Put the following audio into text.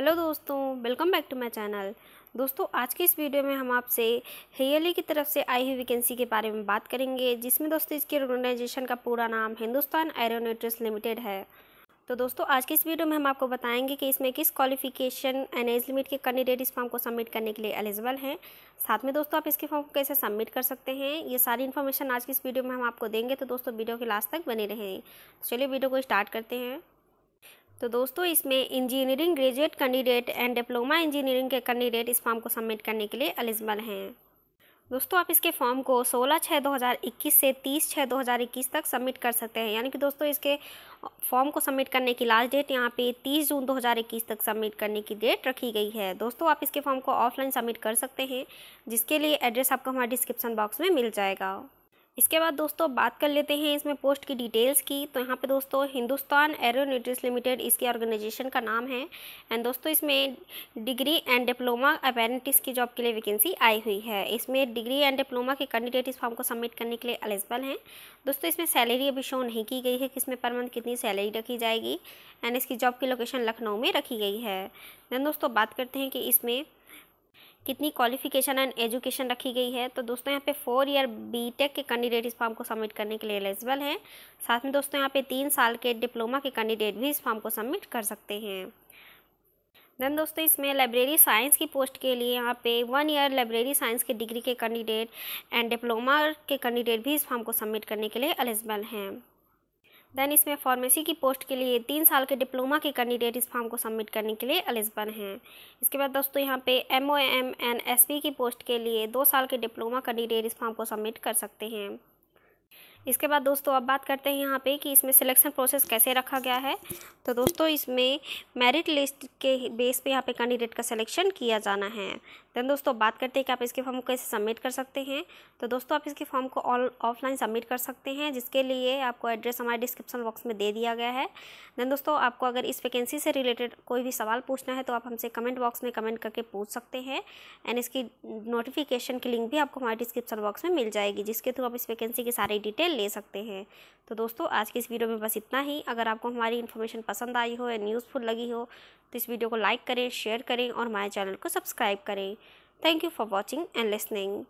hello दोस्तों welcome back to my channel दोस्तों आज की इस वीडियो में हम आपसे हेयली की तरफ से आई हुई वैकेंसी के बारे में बात करेंगे जिसमें दोस्तों इसकी ऑर्गेनाइजेशन का पूरा नाम हिंदुस्तान एरोनोट्रिक्स लिमिटेड है तो दोस्तों आज के इस वीडियो में हम आपको बताएंगे कि इसमें किस क्वालिफिकेशन एंड एज लिमिट के कैंडिडेट इस फॉर्म को सबमिट करने के लिए एलिजिबल हैं साथ में दोस्तों आप इसके फॉर्म को कैसे सबमिट कर सकते हैं ये सारी इन्फॉर्मेशन आज की इस वीडियो में हम आपको देंगे तो दोस्तों वीडियो के लास्ट तक बने रहें चलिए वीडियो को स्टार्ट करते हैं तो दोस्तों इसमें engineering graduate candidate and diploma engineering के कैंडिडेट इस फॉर्म को सबमिट करने के लिए एलिजिबल हैं दोस्तों आप इसके फॉर्म को 16 छः 2021 से 30 छः 2021 तक सबमिट कर सकते हैं यानी कि दोस्तों इसके फॉर्म को सबमिट करने की लास्ट डेट यहाँ पे 30 जून 2021 तक सबमिट करने की डेट रखी गई है दोस्तों आप इसके फॉर्म को ऑफलाइन सबमिट कर सकते हैं जिसके लिए एड्रेस आपको हमारे डिस्क्रिप्शन बॉक्स में मिल जाएगा इसके बाद दोस्तों बात कर लेते हैं इसमें पोस्ट की डिटेल्स की तो यहाँ पे दोस्तों हिंदुस्तान एरोनोटिक्स लिमिटेड इसकी ऑर्गेनाइजेशन का नाम है एंड दोस्तों इसमें डिग्री एंड डिप्लोमा अपेरेंटिस की जॉब के लिए वैकेंसी आई हुई है इसमें डिग्री एंड डिप्लोमा के कैंडिडेट इस फॉर्म को सबमिट करने के लिए एलिजिबल हैं दोस्तों इसमें सैलरी अभी शो नहीं की गई है कि इसमें पर मंथ कितनी सैलरी रखी जाएगी एंड इसकी जॉब की लोकेशन लखनऊ में रखी गई है दैन दोस्तों बात करते हैं कि इसमें कितनी क्वालिफिकेशन एंड एजुकेशन रखी गई है तो दोस्तों यहाँ पे फोर ईयर बीटेक के कैंडिडेट इस फॉर्म को सबमिट करने के लिए एलिजिबल हैं साथ में दोस्तों यहाँ पे तीन साल के डिप्लोमा के कैंडिडेट भी इस फॉर्म को सबमिट कर सकते हैं देन दोस्तों इसमें लाइब्रेरी साइंस की पोस्ट के लिए यहाँ पे वन ईयर लाइब्रेरी साइंस के डिग्री के कैंडिडेट एंड डिप्लोमा के कैंडिडेट भी इस फॉर्म को सबमिट करने के लिए एलिजिबल हैं देन इसमें फार्मेसी की पोस्ट के लिए तीन साल के डिप्लोमा के कैंडिडेट इस फॉर्म को सबमिट करने के लिए एलिजिबल हैं इसके बाद दोस्तों यहाँ पे M O M N S P की पोस्ट के लिए दो साल के डिप्लोमा कैंडिडेट इस फॉर्म को सबमिट कर सकते हैं इसके बाद दोस्तों अब बात करते हैं यहाँ पे कि इसमें सिलेक्शन प्रोसेस कैसे रखा गया है तो दोस्तों इसमें मेरिट लिस्ट के बेस पे यहाँ पे कैंडिडेट का सिलेक्शन किया जाना है देन दोस्तों बात करते हैं कि आप इसके फॉर्म को कैसे सबमिट कर सकते हैं तो दोस्तों आप इसके फॉर्म को ऑल ऑफलाइन सबमिट कर सकते हैं जिसके लिए आपको एड्रेस हमारे डिस्क्रिप्शन बॉक्स में दे दिया गया है देन दोस्तों आपको अगर इस वैकेंसी से रिलेटेड कोई भी सवाल पूछना है तो आप हमसे कमेंट बॉक्स में कमेंट करके पूछ सकते हैं एंड इसकी नोटिफिकेशन की लिंक भी आपको हमारे डिस्क्रिप्शन बॉक्स में मिल जाएगी जिसके थ्रू आप इस वैकेंसी की सारी डिटेल ले सकते हैं तो दोस्तों आज की इस वीडियो में बस इतना ही अगर आपको हमारी इन्फॉर्मेशन पसंद आई हो या यूज़फुल लगी हो तो इस वीडियो को लाइक करें शेयर करें और हमारे चैनल को सब्सक्राइब करें thank you for watching and listening